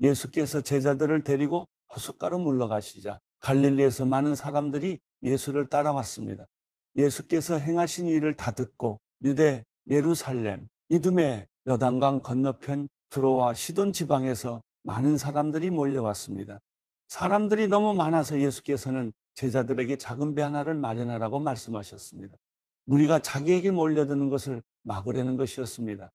예수께서 제자들을 데리고 호숫가로 물러가시자 갈릴리에서 많은 사람들이 예수를 따라왔습니다. 예수께서 행하신 일을 다 듣고 유대, 예루살렘, 이듬해 여단강 건너편 드로와 시돈 지방에서 많은 사람들이 몰려왔습니다. 사람들이 너무 많아서 예수께서는 제자들에게 작은 배 하나를 마련하라고 말씀하셨습니다. 무리가 자기에게 몰려드는 것을 막으려는 것이었습니다.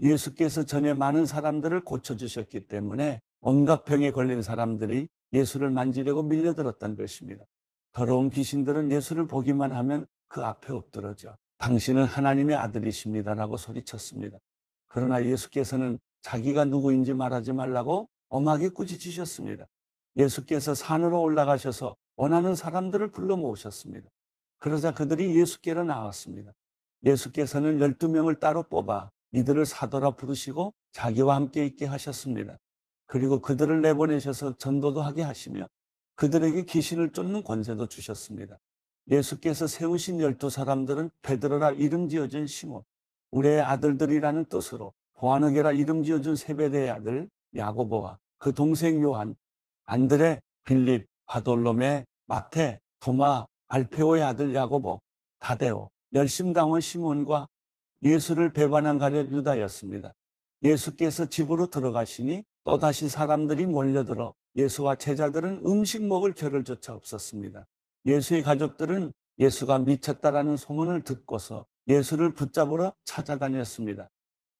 예수께서 전에 많은 사람들을 고쳐주셨기 때문에 온갖 병에 걸린 사람들이 예수를 만지려고 밀려들었던 것입니다. 더러운 귀신들은 예수를 보기만 하면 그 앞에 엎드러져 당신은 하나님의 아들이십니다라고 소리쳤습니다. 그러나 예수께서는 자기가 누구인지 말하지 말라고 엄하게 꾸짖으셨습니다. 예수께서 산으로 올라가셔서 원하는 사람들을 불러 모으셨습니다. 그러자 그들이 예수께로 나왔습니다. 예수께서는 12명을 따로 뽑아 이들을 사도라 부르시고 자기와 함께 있게 하셨습니다. 그리고 그들을 내보내셔서 전도도 하게 하시며 그들에게 귀신을 쫓는 권세도 주셨습니다. 예수께서 세우신 열두 사람들은 베드로라 이름 지어진 시몬, 우리의 아들들이라는 뜻으로 보아누게라 이름 지어준 세베대의 아들 야고보와 그 동생 요한, 안드레, 빌립, 바돌롬의 마테, 도마, 알페오의 아들 야고보, 다데오, 열심당원 시몬과 예수를 배반한 가룟 유다였습니다. 예수께서 집으로 들어가시니 또다시 사람들이 몰려들어 예수와 제자들은 음식 먹을 겨를조차 없었습니다. 예수의 가족들은 예수가 미쳤다라는 소문을 듣고서 예수를 붙잡으러 찾아다녔습니다.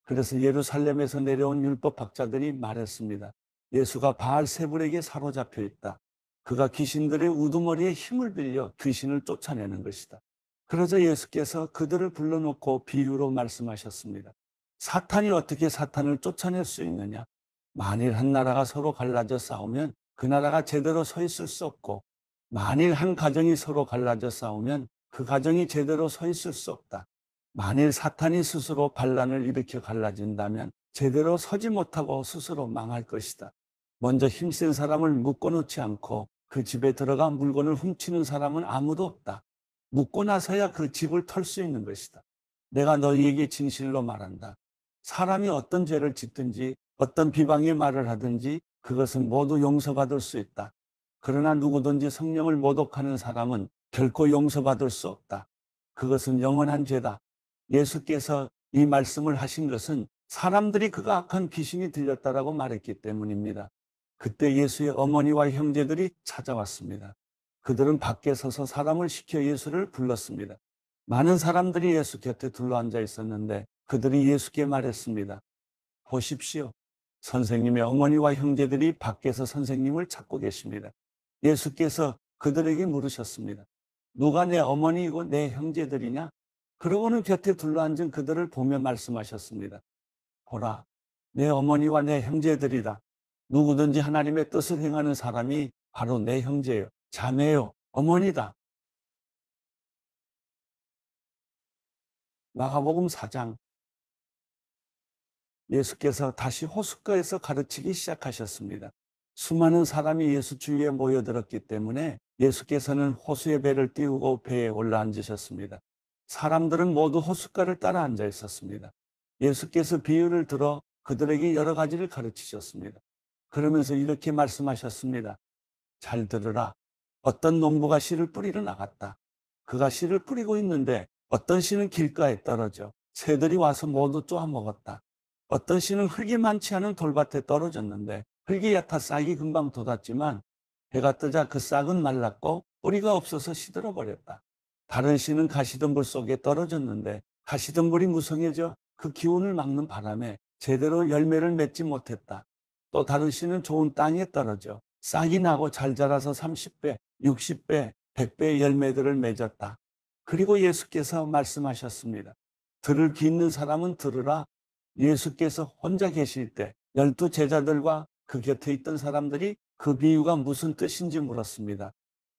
그래서 예루살렘에서 내려온 율법학자들이 말했습니다. 예수가 바알세불에게 사로잡혀 있다. 그가 귀신들의 우두머리에 힘을 빌려 귀신을 쫓아내는 것이다. 그러자 예수께서 그들을 불러놓고 비유로 말씀하셨습니다. 사탄이 어떻게 사탄을 쫓아낼 수 있느냐? 만일 한 나라가 서로 갈라져 싸우면 그 나라가 제대로 서 있을 수 없고, 만일 한 가정이 서로 갈라져 싸우면 그 가정이 제대로 서 있을 수 없다. 만일 사탄이 스스로 반란을 일으켜 갈라진다면 제대로 서지 못하고 스스로 망할 것이다. 먼저 힘센 사람을 묶어놓지 않고 그 집에 들어가 물건을 훔치는 사람은 아무도 없다. 묻고 나서야 그 집을 털 수 있는 것이다. 내가 너에게 진실로 말한다. 사람이 어떤 죄를 짓든지 어떤 비방의 말을 하든지 그것은 모두 용서받을 수 있다. 그러나 누구든지 성령을 모독하는 사람은 결코 용서받을 수 없다. 그것은 영원한 죄다. 예수께서 이 말씀을 하신 것은 사람들이 그가 악한 귀신이 들렸다라고 말했기 때문입니다. 그때 예수의 어머니와 형제들이 찾아왔습니다. 그들은 밖에 서서 사람을 시켜 예수를 불렀습니다. 많은 사람들이 예수 곁에 둘러앉아 있었는데 그들이 예수께 말했습니다. 보십시오. 선생님의 어머니와 형제들이 밖에서 선생님을 찾고 계십니다. 예수께서 그들에게 물으셨습니다. 누가 내 어머니이고 내 형제들이냐? 그러고는 곁에 둘러앉은 그들을 보며 말씀하셨습니다. 보라, 내 어머니와 내 형제들이다. 누구든지 하나님의 뜻을 행하는 사람이 바로 내 형제요. 예 자매요 어머니다. 마가복음 4장 예수께서 다시 호숫가에서 가르치기 시작하셨습니다. 수많은 사람이 예수 주위에 모여들었기 때문에 예수께서는 호수의 배를 띄우고 배에 올라앉으셨습니다. 사람들은 모두 호숫가를 따라 앉아 있었습니다. 예수께서 비유를 들어 그들에게 여러 가지를 가르치셨습니다. 그러면서 이렇게 말씀하셨습니다. 잘 들으라. 어떤 농부가 씨를 뿌리러 나갔다. 그가 씨를 뿌리고 있는데 어떤 씨는 길가에 떨어져 새들이 와서 모두 쪼아먹었다. 어떤 씨는 흙이 많지 않은 돌밭에 떨어졌는데 흙이 얕아 싹이 금방 돋았지만 해가 뜨자 그 싹은 말랐고 뿌리가 없어서 시들어버렸다. 다른 씨는 가시덤불 속에 떨어졌는데 가시덤불이 무성해져 그 기운을 막는 바람에 제대로 열매를 맺지 못했다. 또 다른 씨는 좋은 땅에 떨어져 싹이 나고 잘 자라서 30배, 60배, 100배의 열매들을 맺었다. 그리고 예수께서 말씀하셨습니다. 들을 귀 있는 사람은 들으라. 예수께서 혼자 계실 때 열두 제자들과 그 곁에 있던 사람들이 그 비유가 무슨 뜻인지 물었습니다.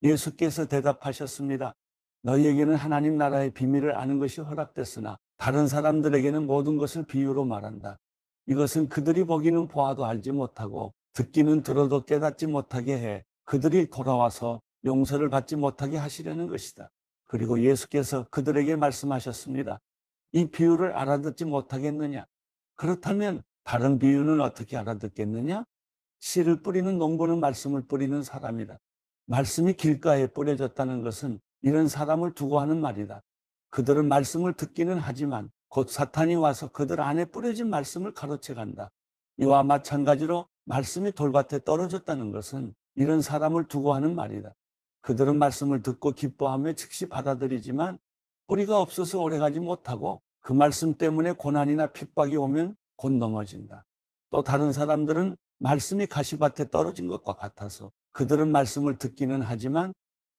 예수께서 대답하셨습니다. 너희에게는 하나님 나라의 비밀을 아는 것이 허락됐으나 다른 사람들에게는 모든 것을 비유로 말한다. 이것은 그들이 보기는 보아도 알지 못하고 듣기는 들어도 깨닫지 못하게 해 그들이 돌아와서 용서를 받지 못하게 하시려는 것이다. 그리고 예수께서 그들에게 말씀하셨습니다. 이 비유를 알아듣지 못하겠느냐? 그렇다면 다른 비유는 어떻게 알아듣겠느냐? 씨를 뿌리는 농부는 말씀을 뿌리는 사람이다. 말씀이 길가에 뿌려졌다는 것은 이런 사람을 두고 하는 말이다. 그들은 말씀을 듣기는 하지만 곧 사탄이 와서 그들 안에 뿌려진 말씀을 가로채 간다. 이와 마찬가지로 말씀이 돌밭에 떨어졌다는 것은 이런 사람을 두고 하는 말이다. 그들은 말씀을 듣고 기뻐하며 즉시 받아들이지만 뿌리가 없어서 오래가지 못하고 그 말씀 때문에 고난이나 핍박이 오면 곧 넘어진다. 또 다른 사람들은 말씀이 가시밭에 떨어진 것과 같아서 그들은 말씀을 듣기는 하지만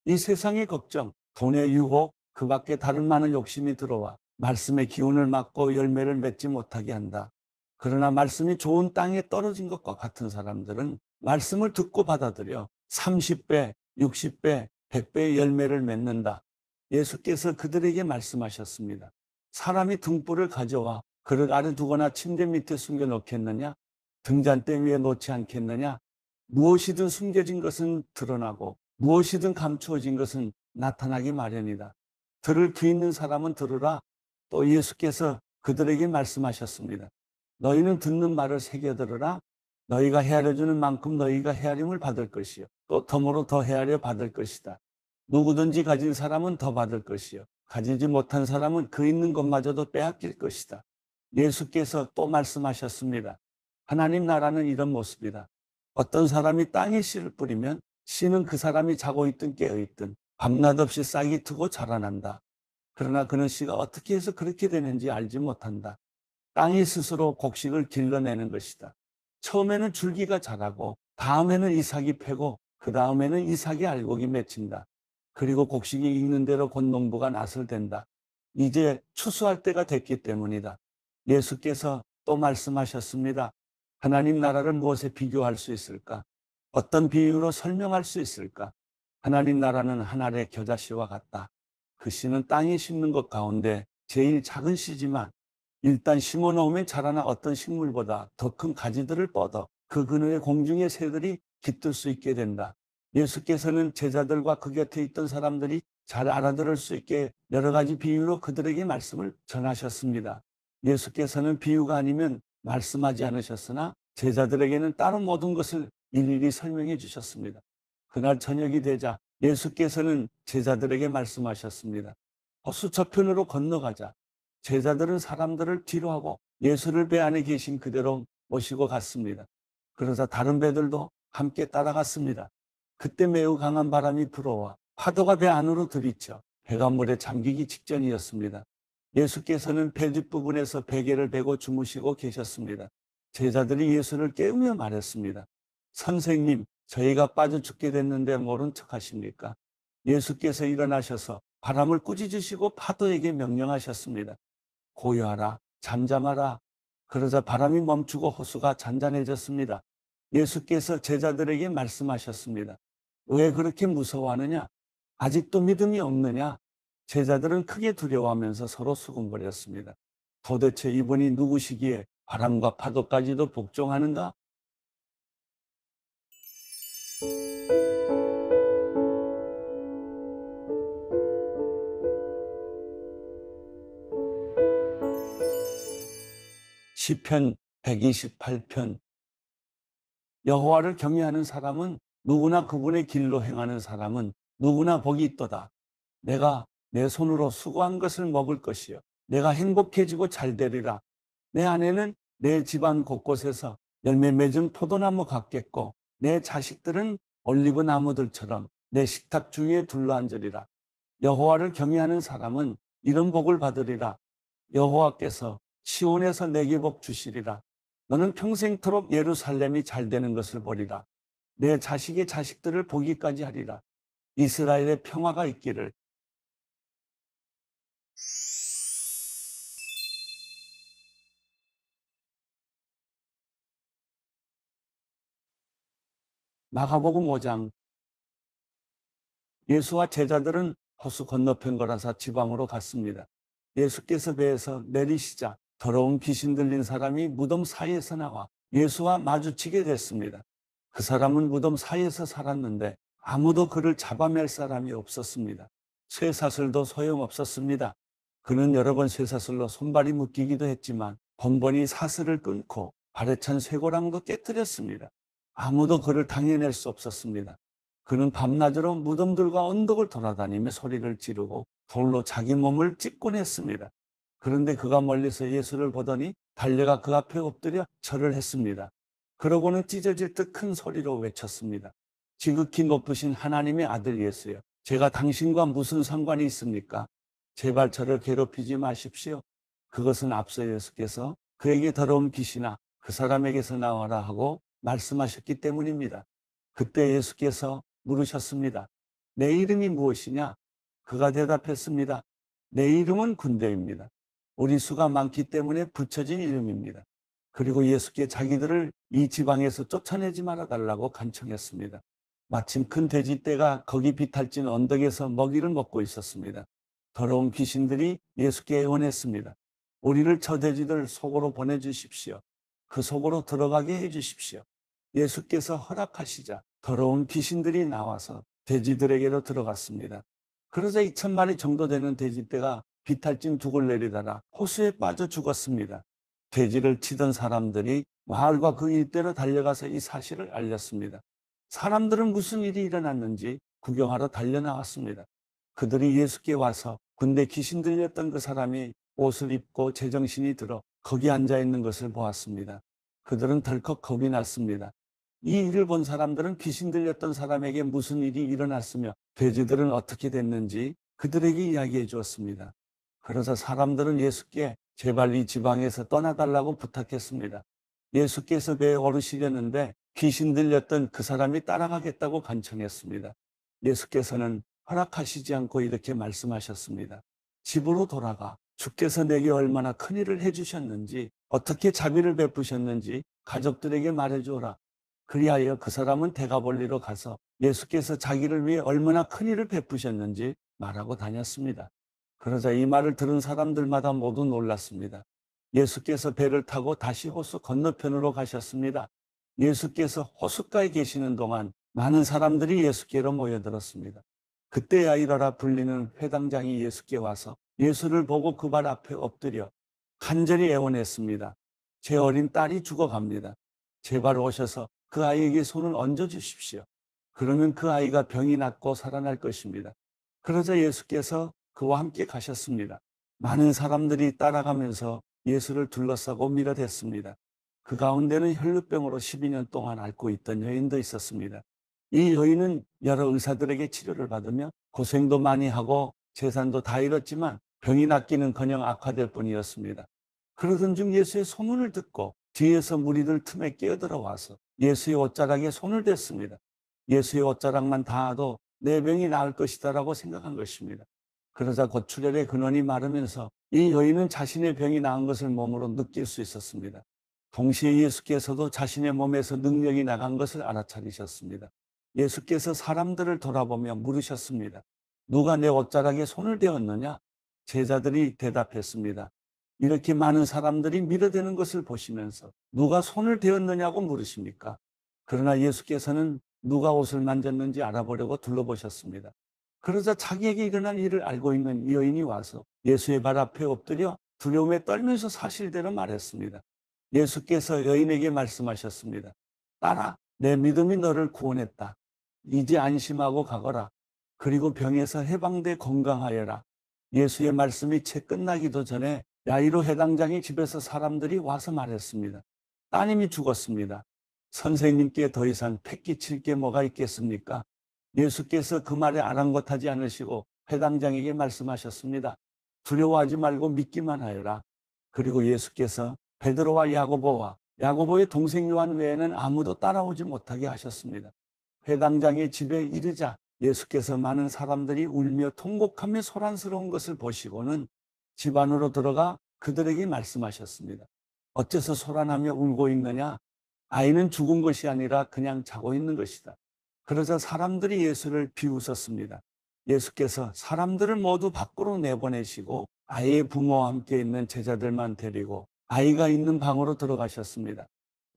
이 세상의 걱정, 돈의 유혹, 그 밖에 다른 많은 욕심이 들어와 말씀의 기운을 막고 열매를 맺지 못하게 한다. 그러나 말씀이 좋은 땅에 떨어진 것과 같은 사람들은 말씀을 듣고 받아들여 30배, 60배, 100배의 열매를 맺는다. 예수께서 그들에게 말씀하셨습니다. 사람이 등불을 가져와 그릇 아래 두거나 침대 밑에 숨겨 놓겠느냐? 등잔대 위에 놓지 않겠느냐? 무엇이든 숨겨진 것은 드러나고 무엇이든 감추어진 것은 나타나기 마련이다. 들을 귀 있는 사람은 들으라. 또 예수께서 그들에게 말씀하셨습니다. 너희는 듣는 말을 새겨들으라. 너희가 헤아려 주는 만큼 너희가 헤아림을 받을 것이요. 또 덤으로 더 헤아려 받을 것이다. 누구든지 가진 사람은 더 받을 것이요. 가지지 못한 사람은 그 있는 것마저도 빼앗길 것이다. 예수께서 또 말씀하셨습니다. 하나님 나라는 이런 모습이다. 어떤 사람이 땅에 씨를 뿌리면 씨는 그 사람이 자고 있든 깨어 있든 밤낮 없이 싹이 트고 자라난다. 그러나 그는 씨가 어떻게 해서 그렇게 되는지 알지 못한다. 땅이 스스로 곡식을 길러내는 것이다. 처음에는 줄기가 자라고 다음에는 이삭이 패고 그 다음에는 이삭이 알곡이 맺힌다. 그리고 곡식이 있는 대로 곧 농부가 낫을 된다. 이제 추수할 때가 됐기 때문이다. 예수께서 또 말씀하셨습니다. 하나님 나라를 무엇에 비교할 수 있을까? 어떤 비유로 설명할 수 있을까? 하나님 나라는 하늘의 겨자씨와 같다. 그 씨는 땅에 심는 것 가운데 제일 작은 씨지만 일단 심어놓으면 자라나 어떤 식물보다 더 큰 가지들을 뻗어 그 근원의 공중의 새들이 깃들 수 있게 된다. 예수께서는 제자들과 그 곁에 있던 사람들이 잘 알아들을 수 있게 여러 가지 비유로 그들에게 말씀을 전하셨습니다. 예수께서는 비유가 아니면 말씀하지 않으셨으나 제자들에게는 따로 모든 것을 일일이 설명해 주셨습니다. 그날 저녁이 되자 예수께서는 제자들에게 말씀하셨습니다. 호수 저편으로 건너가자. 제자들은 사람들을 뒤로 하고 예수를 배 안에 계신 그대로 모시고 갔습니다. 그러자 다른 배들도 함께 따라갔습니다. 그때 매우 강한 바람이 불어와 파도가 배 안으로 들이쳐 배가 물에 잠기기 직전이었습니다. 예수께서는 배 뒷부분에서 베개를 베고 주무시고 계셨습니다. 제자들이 예수를 깨우며 말했습니다. 선생님, 저희가 빠져 죽게 됐는데 모른 척 하십니까? 예수께서 일어나셔서 바람을 꾸짖으시고 파도에게 명령하셨습니다. 고요하라, 잠잠하라. 그러자 바람이 멈추고 호수가 잔잔해졌습니다. 예수께서 제자들에게 말씀하셨습니다. 왜 그렇게 무서워하느냐? 아직도 믿음이 없느냐? 제자들은 크게 두려워하면서 서로 수군거렸습니다. 도대체 이분이 누구시기에 바람과 파도까지도 복종하는가? 시편 128편 여호와를 경외하는 사람은 누구나 그분의 길로 행하는 사람은 누구나 복이 있도다. 내가 내 손으로 수고한 것을 먹을 것이요. 내가 행복해지고 잘 되리라. 내 아내는 내 집안 곳곳에서 열매 맺은 포도나무 같겠고 내 자식들은 올리브 나무들처럼 내 식탁 중에 둘러앉으리라. 여호와를 경외하는 사람은 이런 복을 받으리라. 여호와께서 시온에서 내게 복 주시리라. 너는 평생토록 예루살렘이 잘 되는 것을 보리라. 내 자식의 자식들을 보기까지 하리라. 이스라엘의 평화가 있기를. 마가복음 5장 예수와 제자들은 호수 건너편 거라서 지방으로 갔습니다. 예수께서 배에서 내리시자 더러운 귀신 들린 사람이 무덤 사이에서 나와 예수와 마주치게 됐습니다. 그 사람은 무덤 사이에서 살았는데 아무도 그를 잡아맬 사람이 없었습니다. 쇠사슬도 소용없었습니다. 그는 여러 번 쇠사슬로 손발이 묶이기도 했지만 번번이 사슬을 끊고 발에찬 쇠고랑도 깨뜨렸습니다. 아무도 그를 당해낼 수 없었습니다. 그는 밤낮으로 무덤들과 언덕을 돌아다니며 소리를 지르고 돌로 자기 몸을 찢곤 했습니다. 그런데 그가 멀리서 예수를 보더니 달려가 그 앞에 엎드려 절을 했습니다. 그러고는 찢어질 듯 큰 소리로 외쳤습니다. 지극히 높으신 하나님의 아들 예수여, 제가 당신과 무슨 상관이 있습니까? 제발 저를 괴롭히지 마십시오. 그것은 앞서 예수께서 그에게 더러운 귀신아 그 사람에게서 나와라 하고 말씀하셨기 때문입니다. 그때 예수께서 물으셨습니다. 내 이름이 무엇이냐? 그가 대답했습니다. 내 이름은 군대입니다. 우리 수가 많기 때문에 붙여진 이름입니다. 그리고 예수께 자기들을 이 지방에서 쫓아내지 말아 달라고 간청했습니다. 마침 큰 돼지떼가 거기 비탈진 언덕에서 먹이를 먹고 있었습니다. 더러운 귀신들이 예수께 애원했습니다. 우리를 저 돼지들 속으로 보내주십시오. 그 속으로 들어가게 해주십시오. 예수께서 허락하시자 더러운 귀신들이 나와서 돼지들에게로 들어갔습니다. 그러자 2천마리 정도 되는 돼지떼가 비탈진 두을 내리다가 호수에 빠져 죽었습니다. 돼지를 치던 사람들이 마을과 그 일대로 달려가서 이 사실을 알렸습니다. 사람들은 무슨 일이 일어났는지 구경하러 달려나왔습니다. 그들이 예수께 와서 군대 귀신 들렸던 그 사람이 옷을 입고 제정신이 들어 거기 앉아 있는 것을 보았습니다. 그들은 덜컥 겁이 났습니다. 이 일을 본 사람들은 귀신 들렸던 사람에게 무슨 일이 일어났으며 돼지들은 어떻게 됐는지 그들에게 이야기해 주었습니다. 그래서 사람들은 예수께 제발 이 지방에서 떠나달라고 부탁했습니다. 예수께서 배에 오르시려는데 귀신 들렸던 그 사람이 따라가겠다고 간청했습니다. 예수께서는 허락하시지 않고 이렇게 말씀하셨습니다. 집으로 돌아가 주께서 내게 얼마나 큰 일을 해주셨는지 어떻게 자비를 베푸셨는지 가족들에게 말해줘라. 그리하여 그 사람은 대가볼리로 가서 예수께서 자기를 위해 얼마나 큰 일을 베푸셨는지 말하고 다녔습니다. 그러자 이 말을 들은 사람들마다 모두 놀랐습니다. 예수께서 배를 타고 다시 호수 건너편으로 가셨습니다. 예수께서 호숫가에 계시는 동안 많은 사람들이 예수께로 모여들었습니다. 그때 야이러라 불리는 회당장이 예수께 와서 예수를 보고 그 발 앞에 엎드려 간절히 애원했습니다. 제 어린 딸이 죽어갑니다. 제발 오셔서 그 아이에게 손을 얹어 주십시오. 그러면 그 아이가 병이 낫고 살아날 것입니다. 그러자 예수께서 그와 함께 가셨습니다. 많은 사람들이 따라가면서 예수를 둘러싸고 미가 됐습니다. 그 가운데는 혈루병으로 12년 동안 앓고 있던 여인도 있었습니다. 이 여인은 여러 의사들에게 치료를 받으며 고생도 많이 하고 재산도 다 잃었지만 병이 낫기는커녕 악화될 뿐이었습니다. 그러던 중 예수의 소문을 듣고 뒤에서 무리들 틈에 끼어들어와서 예수의 옷자락에 손을 댔습니다. 예수의 옷자락만 닿아도 내 병이 나을 것이다라고 생각한 것입니다. 그러자 고출혈의 근원이 마르면서 이 여인은 자신의 병이 나은 것을 몸으로 느낄 수 있었습니다. 동시에 예수께서도 자신의 몸에서 능력이 나간 것을 알아차리셨습니다. 예수께서 사람들을 돌아보며 물으셨습니다. 누가 내 옷자락에 손을 대었느냐? 제자들이 대답했습니다. 이렇게 많은 사람들이 밀어대는 것을 보시면서 누가 손을 대었느냐고 물으십니까? 그러나 예수께서는 누가 옷을 만졌는지 알아보려고 둘러보셨습니다. 그러자 자기에게 일어난 일을 알고 있는 여인이 와서 예수의 발 앞에 엎드려 두려움에 떨면서 사실대로 말했습니다. 예수께서 여인에게 말씀하셨습니다. 따라 내 믿음이 너를 구원했다. 이제 안심하고 가거라. 그리고 병에서 해방돼 건강하여라. 예수의 말씀이 채 끝나기도 전에 야이로 해당장이 집에서 사람들이 와서 말했습니다. 따님이 죽었습니다. 선생님께 더 이상 패기칠게 뭐가 있겠습니까? 예수께서 그 말에 아랑곳하지 않으시고 회당장에게 말씀하셨습니다. 두려워하지 말고 믿기만 하여라. 그리고 예수께서 베드로와 야고보와 야고보의 동생 요한 외에는 아무도 따라오지 못하게 하셨습니다. 회당장의 집에 이르자 예수께서 많은 사람들이 울며 통곡하며 소란스러운 것을 보시고는 집 안으로 들어가 그들에게 말씀하셨습니다. 어째서 소란하며 울고 있느냐? 아이는 죽은 것이 아니라 그냥 자고 있는 것이다. 그러자 사람들이 예수를 비웃었습니다. 예수께서 사람들을 모두 밖으로 내보내시고 아이의 부모와 함께 있는 제자들만 데리고 아이가 있는 방으로 들어가셨습니다.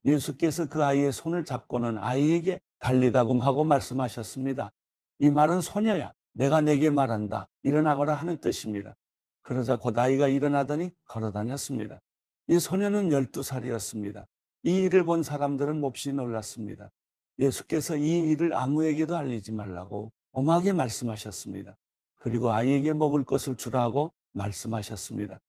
예수께서 그 아이의 손을 잡고는 아이에게 달리다금 하고 말씀하셨습니다. 이 말은 소녀야. 내가 내게 말한다. 일어나거라 하는 뜻입니다. 그러자 곧 아이가 일어나더니 걸어 다녔습니다. 이 소녀는 12살이었습니다. 이 일을 본 사람들은 몹시 놀랐습니다. 예수께서 이 일을 아무에게도 알리지 말라고 엄하게 말씀하셨습니다. 그리고 아이에게 먹을 것을 주라고 말씀하셨습니다.